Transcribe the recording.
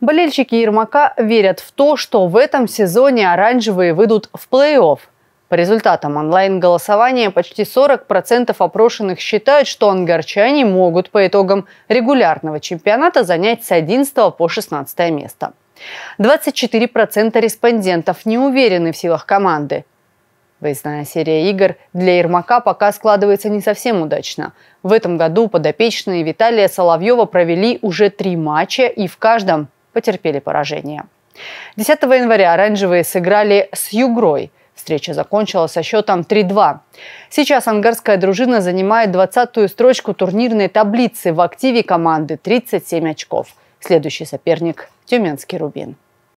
Болельщики Ермака верят в то, что в этом сезоне оранжевые выйдут в плей-офф. По результатам онлайн-голосования почти 40% опрошенных считают, что ангарчане могут по итогам регулярного чемпионата занять с 11 по 16 место. 24% респондентов не уверены в силах команды. Выездная серия игр для Ермака пока складывается не совсем удачно. В этом году подопечные Виталия Соловьева провели уже три матча и в каждом потерпели поражение. 10 января оранжевые сыграли с Югрой. Встреча закончилась со счетом 3-2. Сейчас ангарская дружина занимает 20-ю строчку турнирной таблицы. В активе команды 37 очков. Следующий соперник – Тюменский «Рубин».